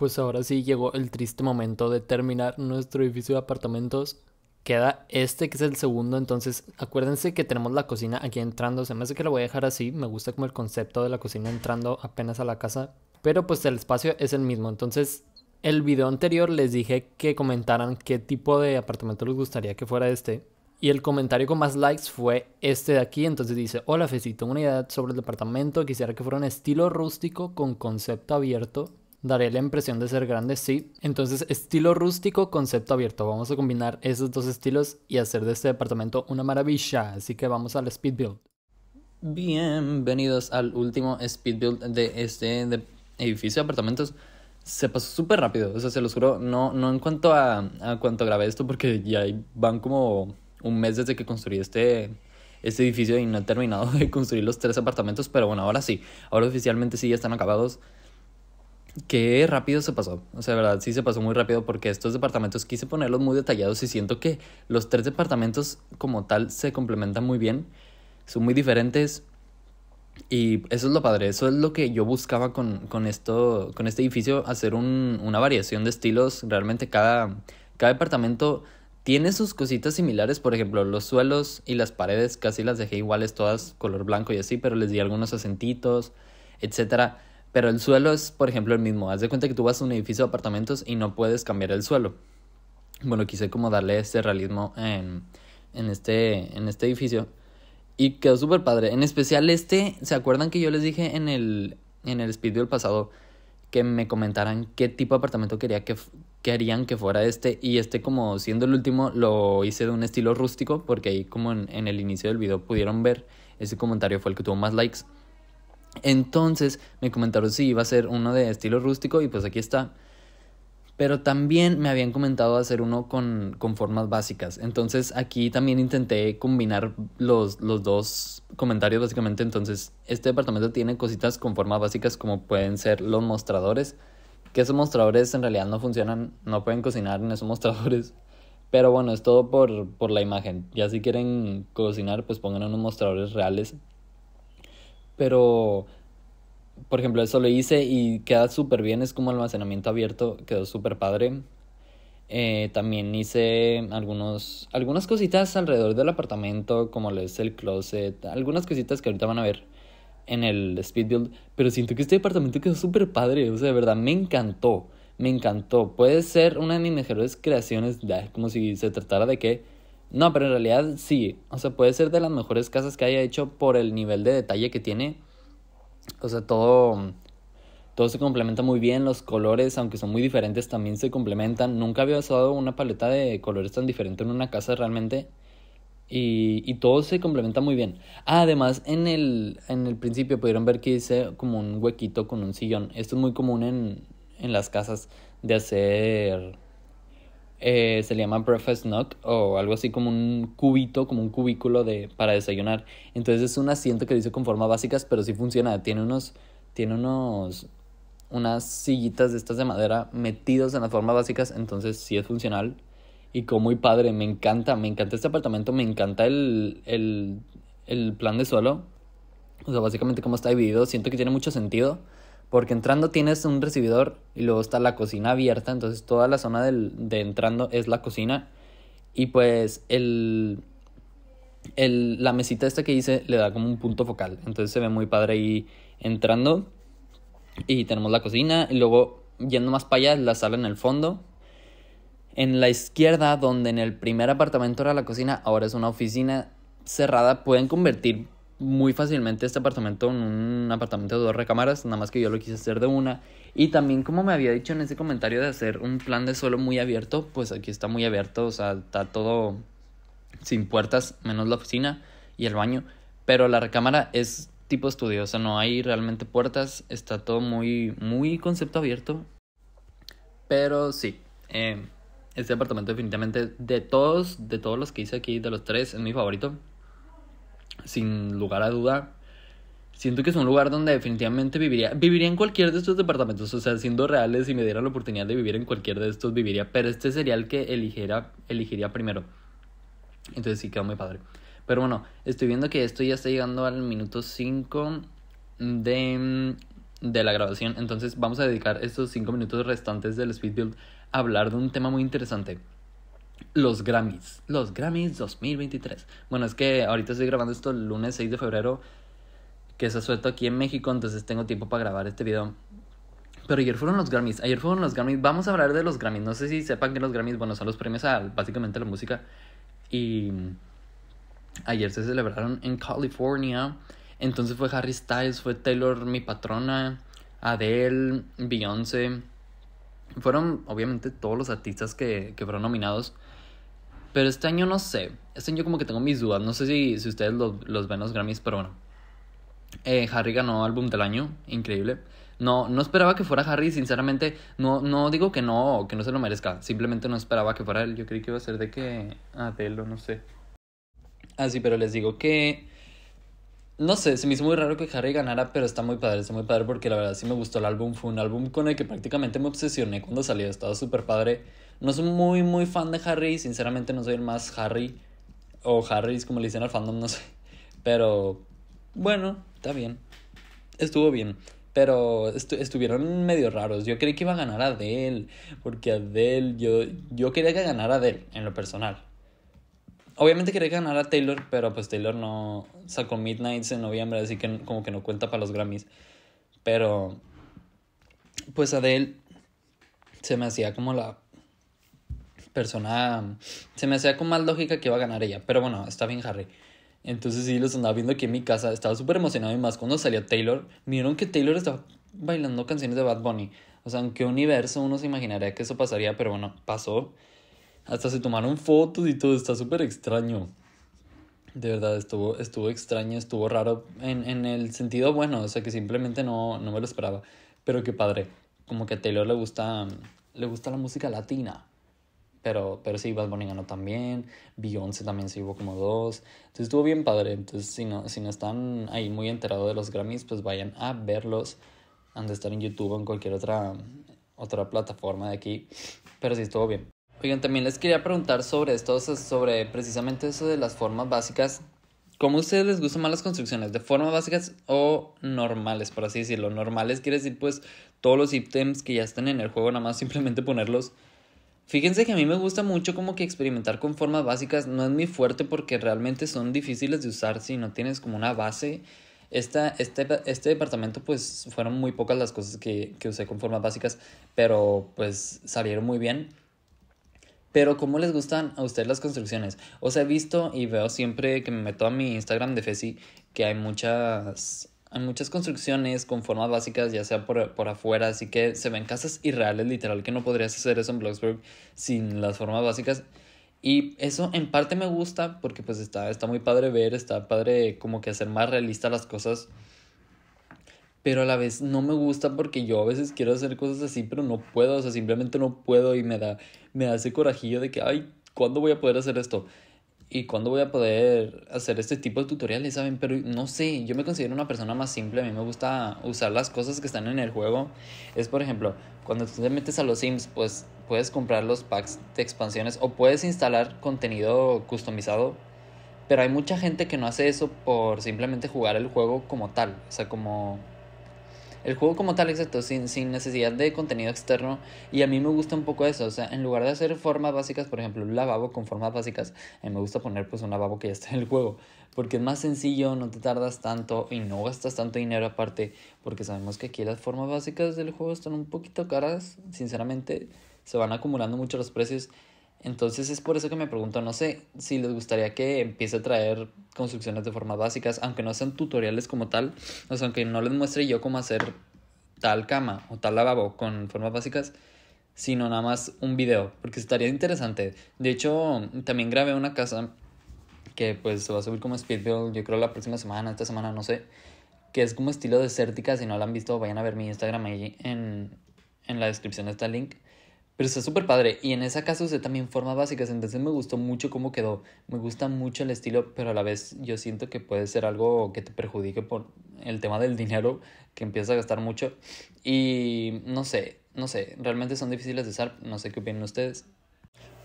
Pues ahora sí llegó el triste momento de terminar nuestro edificio de apartamentos. Queda este que es el segundo, entonces acuérdense que tenemos la cocina aquí entrando. Se me hace que la voy a dejar así, me gusta como el concepto de la cocina entrando apenas a la casa. Pero pues el espacio es el mismo, entonces el video anterior les dije que comentaran qué tipo de apartamento les gustaría que fuera este. Y el comentario con más likes fue este de aquí, entonces dice, hola Fecito, una idea sobre el departamento, quisiera que fuera un estilo rústico con concepto abierto Daré la impresión de ser grande, sí. Entonces, estilo rústico, concepto abierto. Vamos a combinar esos dos estilos y hacer de este departamento una maravilla. Así que vamos al speed build. Bienvenidos al último speed build de este edificio de apartamentos. Se pasó súper rápido, o sea, se lo juro, no, no en cuanto a, a cuanto grabé esto, porque ya van como un mes desde que construí este, este edificio y no he terminado de construir los tres apartamentos, pero bueno, ahora sí, ahora oficialmente sí ya están acabados. Qué rápido se pasó. O sea, verdad, sí se pasó muy rápido porque estos departamentos quise ponerlos muy detallados y siento que los tres departamentos como tal se complementan muy bien. Son muy diferentes. Y eso es lo padre, eso es lo que yo buscaba con, con esto, con este edificio, hacer un, una variación de estilos. Realmente cada, cada departamento tiene sus cositas similares, por ejemplo, los suelos y las paredes casi las dejé iguales, todas color blanco y así, pero les di algunos acentitos, etcétera pero el suelo es, por ejemplo, el mismo. Haz de cuenta que tú vas a un edificio de apartamentos y no puedes cambiar el suelo. Bueno, quise como darle este realismo en, este, en este edificio. Y quedó súper padre. En especial este, ¿se acuerdan que yo les dije en el, en el speed del pasado que me comentaran qué tipo de apartamento quería que, querían que fuera este? Y este como siendo el último lo hice de un estilo rústico porque ahí como en el inicio del video pudieron ver, ese comentario fue el que tuvo más likes. Entonces me comentaron si iba a ser uno de estilo rústico y pues aquí está. Pero también me habían comentado hacer uno con, con formas básicas. Entonces aquí también intenté combinar los, los dos comentarios básicamente. Entonces este departamento tiene cositas con formas básicas como pueden ser los mostradores. Que esos mostradores en realidad no funcionan, no pueden cocinar en esos mostradores. Pero bueno, es todo por, por la imagen. Ya si quieren cocinar, pues pongan unos mostradores reales pero por ejemplo, eso lo hice y queda súper bien, es como almacenamiento abierto, quedó súper padre. Eh, también hice algunos, algunas cositas alrededor del apartamento, como lo es el closet, algunas cositas que ahorita van a ver en el speed build, pero siento que este apartamento quedó súper padre, o sea, de verdad, me encantó, me encantó. Puede ser una de mis mejores creaciones, como si se tratara de que no, pero en realidad sí. O sea, puede ser de las mejores casas que haya hecho por el nivel de detalle que tiene. O sea, todo, todo se complementa muy bien. Los colores, aunque son muy diferentes, también se complementan. Nunca había usado una paleta de colores tan diferente en una casa realmente. Y, todo se complementa muy bien. Ah, además, en el, en el principio pudieron ver que hice como un huequito con un sillón. Esto es muy común en, en las casas de hacer eh, se le llama breakfast nook o algo así como un cubito, como un cubículo de, para desayunar. Entonces es un asiento que dice con formas básicas, pero sí funciona. Tiene unos, tiene unos, unas sillitas de estas de madera metidos en las formas básicas, entonces sí es funcional. Y como muy padre, me encanta, me encanta este apartamento, me encanta el, el, el plan de suelo. O sea, básicamente cómo está dividido, siento que tiene mucho sentido. Porque entrando tienes un recibidor y luego está la cocina abierta, entonces toda la zona de entrando es la cocina. Y pues el, la mesita esta que hice le da como un punto focal. Entonces se ve muy padre ahí entrando. Y tenemos la cocina. Y luego yendo más para allá, la sala en el fondo. En la izquierda, donde en el primer apartamento era la cocina, ahora es una oficina cerrada. Pueden convertir muy fácilmente este apartamento en un apartamento de dos recámaras, nada más que yo lo quise hacer de una. Y también como me había dicho en ese comentario de hacer un plan de suelo muy abierto, pues aquí está muy abierto, o sea, está todo sin puertas, menos la oficina y el baño. Pero la recámara es tipo estudio, o sea, no hay realmente puertas, está todo muy, muy concepto abierto. Pero sí, eh, este apartamento definitivamente de todos, de todos los que hice aquí, de los tres, es mi favorito sin lugar a duda, siento que es un lugar donde definitivamente viviría, viviría en cualquier de estos departamentos, o sea, siendo reales, si me diera la oportunidad de vivir en cualquier de estos, viviría, pero este sería el que eligiera, elegiría primero. Entonces sí quedó muy padre. Pero bueno, estoy viendo que esto ya está llegando al minuto 5 de, de la grabación, entonces vamos a dedicar estos 5 minutos restantes del speed build a hablar de un tema muy interesante. Los Grammys. Los Grammys 2023. Bueno, es que ahorita estoy grabando esto el lunes 6 de febrero, que se suelto aquí en México, entonces tengo tiempo para grabar este video. Pero ayer fueron los Grammys, ayer fueron los Grammys. Vamos a hablar de los Grammys. No sé si sepan que los Grammys, bueno, son los premios a básicamente la música. Y ayer se celebraron en California. Entonces fue Harry Styles, fue Taylor, mi patrona, Adele, Beyoncé. Fueron obviamente todos los artistas que, que fueron nominados. Pero este año no sé. Este año como que tengo mis dudas. No sé si, si ustedes los ven los Grammys, pero bueno. Eh, Harry ganó álbum del año. Increíble. No, no esperaba que fuera Harry, sinceramente. No, no digo que no, que no se lo merezca. Simplemente no esperaba que fuera él. Yo creí que iba a ser de que Adele ah, no sé. Así, ah, pero les digo que no sé, se me hizo muy raro que Harry ganara, pero está muy padre, está muy padre porque la verdad sí me gustó el álbum. Fue un álbum con el que prácticamente me obsesioné cuando salió, estaba súper padre. No soy muy, muy fan de Harry, sinceramente no soy el más Harry o Harrys, como le dicen al fandom, no sé. Pero bueno, está bien. Estuvo bien. Pero estuvieron medio raros. Yo creí que iba a ganar Adele, porque Adele, yo, yo quería que ganara Adele, en lo personal obviamente quería ganar a Taylor, pero pues Taylor no sacó Midnights en noviembre, así que como que no cuenta para los Grammys. Pero pues Adele se me hacía como la persona, se me hacía con más lógica que iba a ganar ella, pero bueno, está bien Harry. Entonces sí, los andaba viendo aquí en mi casa, estaba súper emocionado y más cuando salió Taylor, vieron que Taylor estaba bailando canciones de Bad Bunny. O sea, en qué universo uno se imaginaría que eso pasaría, pero bueno, pasó. Hasta se tomaron fotos y todo, está súper extraño. De verdad, estuvo, estuvo extraño, estuvo raro. En, en el sentido, bueno, o sea, que simplemente no, no me lo esperaba. Pero qué padre. Como que a Taylor le gusta, le gusta la música latina. Pero, pero sí, Bad Bunny ganó también. Beyoncé también se hubo como dos. Entonces estuvo bien padre. Entonces, si no, si no están ahí muy enterados de los Grammys, pues vayan a verlos. Han de estar en YouTube o en cualquier otra, otra plataforma de aquí. Pero sí, estuvo bien. Oigan, también les quería preguntar sobre esto, sobre precisamente eso de las formas básicas. ¿Cómo a ustedes les gustan más las construcciones? ¿De formas básicas o normales, por así decirlo? Normales quiere decir pues todos los ítems que ya están en el juego, nada más simplemente ponerlos. Fíjense que a mí me gusta mucho como que experimentar con formas básicas. No es mi fuerte porque realmente son difíciles de usar si no tienes como una base. Esta, este, este departamento pues fueron muy pocas las cosas que, que usé con formas básicas, pero pues salieron muy bien. Pero ¿cómo les gustan a ustedes las construcciones? O sea, he visto y veo siempre que me meto a mi Instagram de Fesi que hay muchas hay muchas construcciones con formas básicas, ya sea por, por, afuera, así que se ven casas irreales, literal, que no podrías hacer eso en Bloxburg sin las formas básicas. Y eso en parte me gusta porque pues está, está muy padre ver, está padre como que hacer más realistas las cosas pero a la vez no me gusta porque yo a veces quiero hacer cosas así, pero no puedo, o sea, simplemente no puedo y me da, me da ese corajillo de que, ay, ¿cuándo voy a poder hacer esto? ¿Y cuándo voy a poder hacer este tipo de tutoriales? ¿Saben? Pero no sé, yo me considero una persona más simple, a mí me gusta usar las cosas que están en el juego. Es, por ejemplo, cuando tú te metes a los Sims, pues puedes comprar los packs de expansiones o puedes instalar contenido customizado pero hay mucha gente que no hace eso por simplemente jugar el juego como tal, o sea, como el juego como tal, exacto, sin, sin necesidad de contenido externo. Y a mí me gusta un poco eso, o sea, en lugar de hacer formas básicas, por ejemplo, un lavabo con formas básicas, mí me gusta poner pues un lavabo que ya está en el juego, porque es más sencillo, no te tardas tanto y no gastas tanto dinero aparte, porque sabemos que aquí las formas básicas del juego están un poquito caras, sinceramente, se van acumulando mucho los precios entonces es por eso que me pregunto, no sé si les gustaría que empiece a traer construcciones de formas básicas, aunque no sean tutoriales como tal, o sea, aunque no les muestre yo cómo hacer tal cama o tal lavabo con formas básicas, sino nada más un video, porque estaría interesante. De hecho, también grabé una casa que pues se va a subir como speedbill, yo creo la próxima semana, esta semana, no sé, que es como estilo desértica, si no la han visto, vayan a ver mi Instagram ahí en, en la descripción está el link pero está súper padre. Y en esa casa usé también formas básicas. Entonces me gustó mucho cómo quedó. Me gusta mucho el estilo, pero a la vez yo siento que puede ser algo que te perjudique por el tema del dinero, que empiezas a gastar mucho. Y no sé, no sé. Realmente son difíciles de usar. No sé qué opinan ustedes.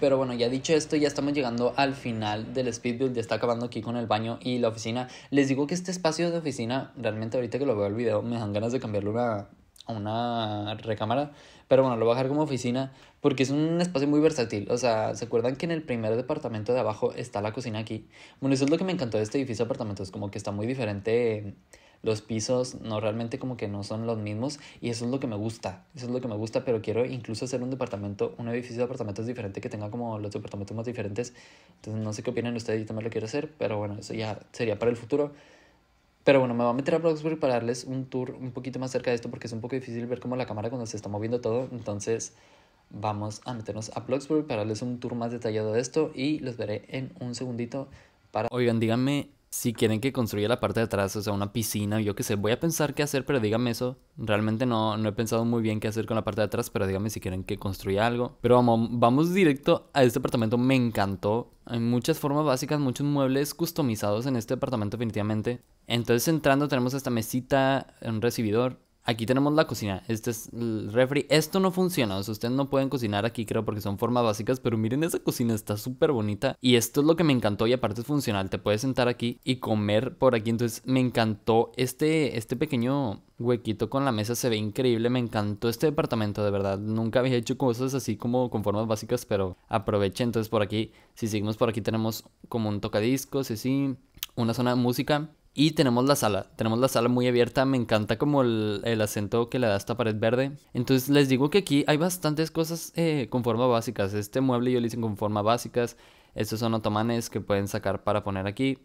Pero bueno, ya dicho esto, ya estamos llegando al final del speed build, ya está acabando aquí con el baño y la oficina. Les digo que este espacio de oficina, realmente ahorita que lo veo el video, me dan ganas de cambiarlo a una recámara, pero bueno, lo voy a dejar como oficina porque es un espacio muy versátil. O sea, ¿se acuerdan que en el primer departamento de abajo está la cocina aquí? Bueno, eso es lo que me encantó de este edificio de apartamentos, como que está muy diferente los pisos no realmente como que no son los mismos y eso es lo que me gusta, eso es lo que me gusta, pero quiero incluso hacer un departamento, un edificio de apartamentos diferente que tenga como los departamentos más diferentes, entonces no sé qué opinan ustedes, yo también lo quiero hacer, pero bueno, eso ya sería para el futuro. Pero bueno, me voy a meter a Bloxburg para darles un tour un poquito más cerca de esto porque es un poco difícil ver cómo la cámara cuando se está moviendo todo. Entonces vamos a meternos a Bloxburg para darles un tour más detallado de esto y los veré en un segundito para... Oigan, díganme si quieren que construya la parte de atrás, o sea, una piscina, yo qué sé, voy a pensar qué hacer, pero díganme eso. Realmente no, no he pensado muy bien qué hacer con la parte de atrás, pero díganme si quieren que construya algo. Pero vamos, vamos directo a este apartamento, me encantó. Hay muchas formas básicas, muchos muebles customizados en este apartamento definitivamente. Entonces entrando tenemos esta mesita, un recibidor, Aquí tenemos la cocina. Este es el refri. Esto no funciona. ustedes no pueden cocinar aquí, creo, porque son formas básicas. Pero miren, esa cocina está súper bonita. Y esto es lo que me encantó. Y aparte es funcional. Te puedes sentar aquí y comer por aquí. Entonces, me encantó este, este pequeño huequito con la mesa. Se ve increíble. Me encantó este departamento, de verdad. Nunca había hecho cosas así como con formas básicas. Pero aproveché. Entonces, por aquí, si seguimos por aquí, tenemos como un tocadiscos. Así, una zona de música. Y tenemos la sala, tenemos la sala muy abierta, me encanta como el, acento que le da esta pared verde. Entonces les digo que aquí hay bastantes cosas eh, con forma básicas, este mueble yo lo hice con forma básicas, estos son otomanes que pueden sacar para poner aquí.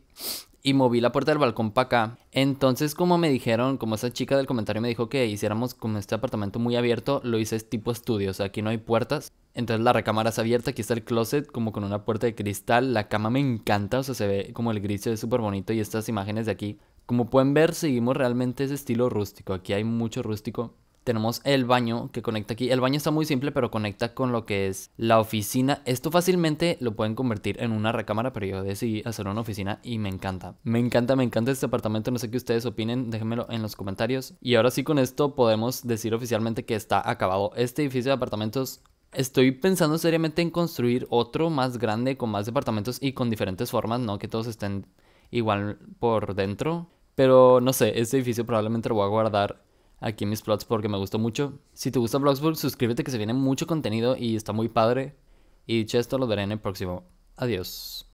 Y moví la puerta del balcón para acá. Entonces, como me dijeron, como esa chica del comentario me dijo que hiciéramos con este apartamento muy abierto, lo hice tipo estudio. O sea, aquí no hay puertas. Entonces la recámara es abierta, aquí está el closet como con una puerta de cristal, la cama me encanta, o sea, se ve como el gris, se ve súper bonito y estas imágenes de aquí. Como pueden ver, seguimos realmente ese estilo rústico, aquí hay mucho rústico tenemos el baño que conecta aquí. El baño está muy simple, pero conecta con lo que es la oficina. Esto fácilmente lo pueden convertir en una recámara, pero yo decidí hacer una oficina y me encanta. Me encanta, me encanta este apartamento. No sé qué ustedes opinen, déjenmelo en los comentarios. Y ahora sí, con esto podemos decir oficialmente que está acabado este edificio de apartamentos. Estoy pensando seriamente en construir otro más grande con más departamentos y con diferentes formas, no que todos estén igual por dentro. Pero no sé, este edificio probablemente lo voy a guardar aquí mis plots porque me gustó mucho. Si te gusta Bloxburg, suscríbete que se viene mucho contenido y está muy padre. Y dicho esto, lo veré en el próximo. Adiós.